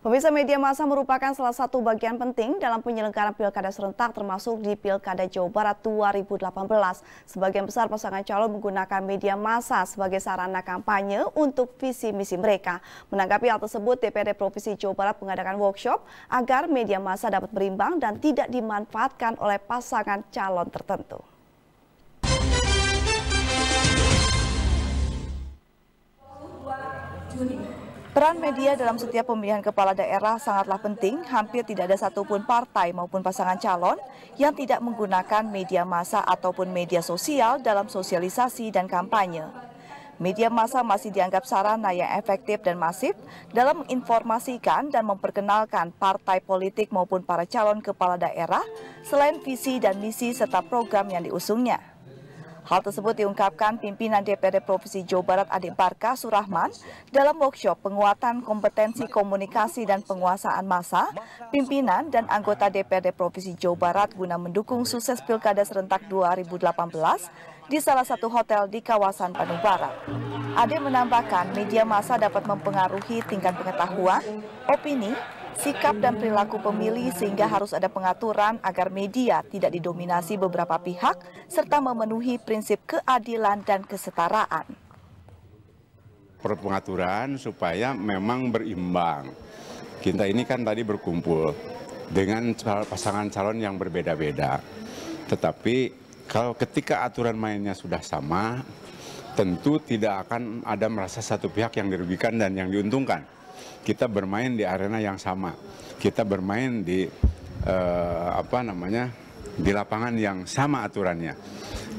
Pemirsa media massa merupakan salah satu bagian penting dalam penyelenggaraan pilkada serentak termasuk di Pilkada Jawa Barat 2018. Sebagian besar pasangan calon menggunakan media massa sebagai sarana kampanye untuk visi misi mereka. Menanggapi hal tersebut, DPD Provinsi Jawa Barat mengadakan workshop agar media massa dapat berimbang dan tidak dimanfaatkan oleh pasangan calon tertentu. Juni. Peran media dalam setiap pemilihan kepala daerah sangatlah penting. Hampir tidak ada satupun partai maupun pasangan calon yang tidak menggunakan media massa ataupun media sosial dalam sosialisasi dan kampanye. Media massa masih dianggap sarana yang efektif dan masif dalam menginformasikan dan memperkenalkan partai politik maupun para calon kepala daerah selain visi dan misi serta program yang diusungnya. Hal tersebut diungkapkan pimpinan DPD Provinsi Jawa Barat Adik Barka Surahman dalam workshop penguatan kompetensi komunikasi dan penguasaan massa, pimpinan dan anggota DPD Provinsi Jawa Barat guna mendukung sukses Pilkada Serentak 2018 di salah satu hotel di kawasan Bandung Barat. Ade menambahkan media massa dapat mempengaruhi tingkat pengetahuan, opini, sikap dan perilaku pemilih sehingga harus ada pengaturan agar media tidak didominasi beberapa pihak serta memenuhi prinsip keadilan dan kesetaraan. Pengaturan supaya memang berimbang. Kita ini kan tadi berkumpul dengan pasangan calon yang berbeda-beda. Tetapi kalau ketika aturan mainnya sudah sama, tentu tidak akan ada merasa satu pihak yang dirugikan dan yang diuntungkan kita bermain di arena yang sama, kita bermain di uh, apa namanya di lapangan yang sama aturannya.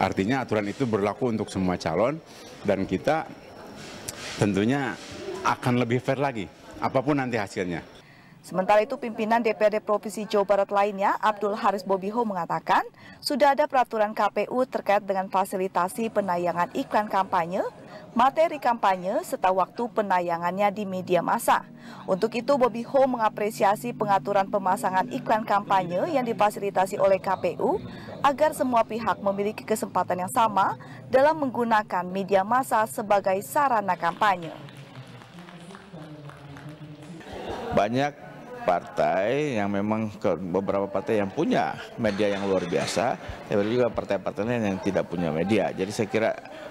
Artinya aturan itu berlaku untuk semua calon dan kita tentunya akan lebih fair lagi apapun nanti hasilnya. Sementara itu pimpinan DPRD Provinsi Jawa Barat lainnya, Abdul Haris Bobiho mengatakan, sudah ada peraturan KPU terkait dengan fasilitasi penayangan iklan kampanye, materi kampanye, serta waktu penayangannya di media massa. Untuk itu, Bobiho mengapresiasi pengaturan pemasangan iklan kampanye yang difasilitasi oleh KPU agar semua pihak memiliki kesempatan yang sama dalam menggunakan media massa sebagai sarana kampanye. Banyak partai yang memang ke beberapa partai yang punya media yang luar biasa, tapi juga partai-partai lain yang tidak punya media. Jadi saya kira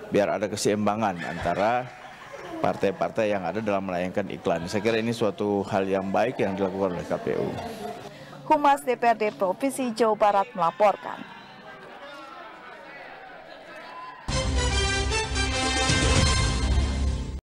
biar ada keseimbangan antara partai-partai yang ada dalam melayangkan iklan. Saya kira ini suatu hal yang baik yang dilakukan oleh KPU. Humas DPRD Provinsi Jawa Barat melaporkan.